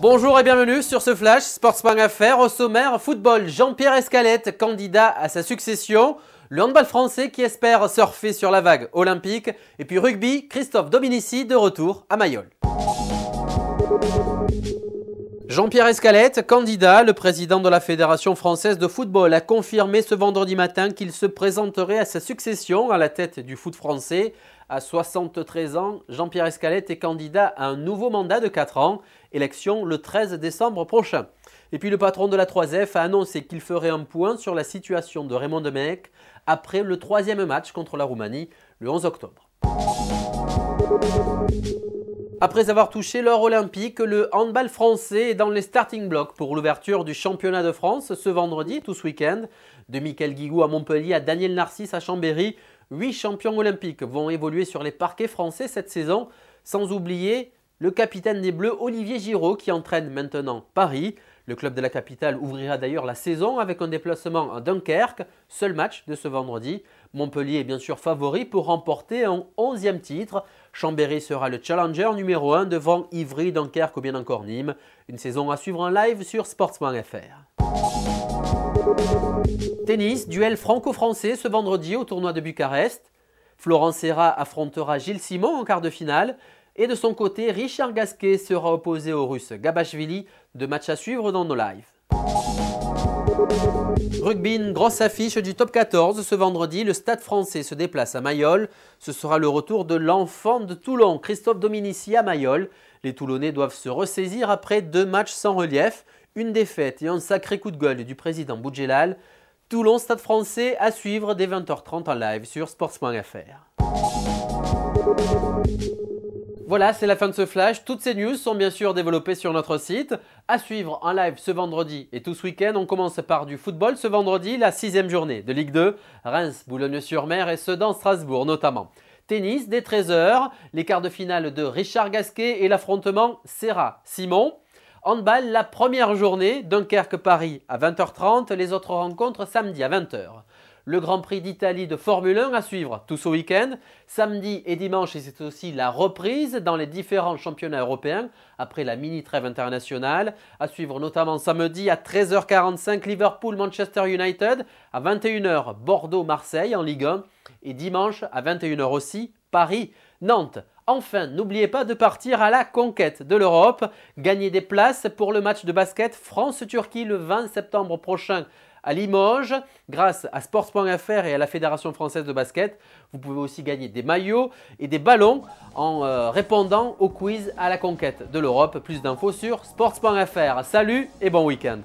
Bonjour et bienvenue sur ce flash Sportsman Affaire, au sommaire football. Jean-Pierre Escalette, candidat à sa succession. Le handball français qui espère surfer sur la vague olympique. Et puis rugby, Christophe Dominici de retour à Mayol. Jean-Pierre Escalette, candidat, le président de la Fédération française de football, a confirmé ce vendredi matin qu'il se présenterait à sa succession à la tête du foot français. À 73 ans, Jean-Pierre Escalette est candidat à un nouveau mandat de 4 ans, élection le 13 décembre prochain. Et puis le patron de la 3F a annoncé qu'il ferait un point sur la situation de Raymond Domenech après le troisième match contre la Roumanie le 11 octobre. Après avoir touché l'or olympique, le handball français est dans les starting blocks pour l'ouverture du championnat de France ce vendredi tout ce week-end. De Michael Guigou à Montpellier à Daniel Narcisse à Chambéry, huit champions olympiques vont évoluer sur les parquets français cette saison, sans oublier le capitaine des Bleus Olivier Giraud qui entraîne maintenant Paris. Le club de la capitale ouvrira d'ailleurs la saison avec un déplacement à Dunkerque, seul match de ce vendredi. Montpellier est bien sûr favori pour remporter un 11e titre. Chambéry sera le challenger numéro 1 devant Ivry, Dunkerque ou bien encore Nîmes. Une saison à suivre en live sur Sports.fr. Tennis, duel franco-français ce vendredi au tournoi de Bucarest. Florent Serra affrontera Gilles Simon en quart de finale. Et de son côté, Richard Gasquet sera opposé au russe Gabashvili. De matchs à suivre dans nos lives. Rugby, grosse affiche du top 14. Ce vendredi, le Stade français se déplace à Mayol. Ce sera le retour de l'enfant de Toulon, Christophe Dominici, à Mayol. Les Toulonnais doivent se ressaisir après deux matchs sans relief, une défaite et un sacré coup de gueule du président Boudjelal. Toulon, Stade français, à suivre dès 20h30 en live sur Sports.fr. Voilà, c'est la fin de ce flash. Toutes ces news sont bien sûr développées sur notre site. À suivre en live ce vendredi et tout ce week-end. On commence par du football. Ce vendredi, la sixième journée de Ligue 2. Reims, Boulogne-sur-Mer et Sedan, Strasbourg notamment. Tennis, dès 13h, les quarts de finale de Richard Gasquet et l'affrontement Serra-Simon. Handball, la première journée, Dunkerque-Paris à 20h30, les autres rencontres samedi à 20h le Grand Prix d'Italie de Formule 1 à suivre tout ce week-end. Samedi et dimanche, et c'est aussi la reprise dans les différents championnats européens après la mini-trêve internationale. À suivre notamment samedi à 13h45 Liverpool-Manchester United, à 21h Bordeaux-Marseille en Ligue 1 et dimanche à 21h aussi Paris. Nantes, enfin, n'oubliez pas de partir à la conquête de l'Europe. Gagnez des places pour le match de basket France-Turquie le 20 septembre prochain à Limoges grâce à sports.fr et à la Fédération française de basket. Vous pouvez aussi gagner des maillots et des ballons en euh, répondant au quiz à la conquête de l'Europe. Plus d'infos sur sports.fr. Salut et bon week-end.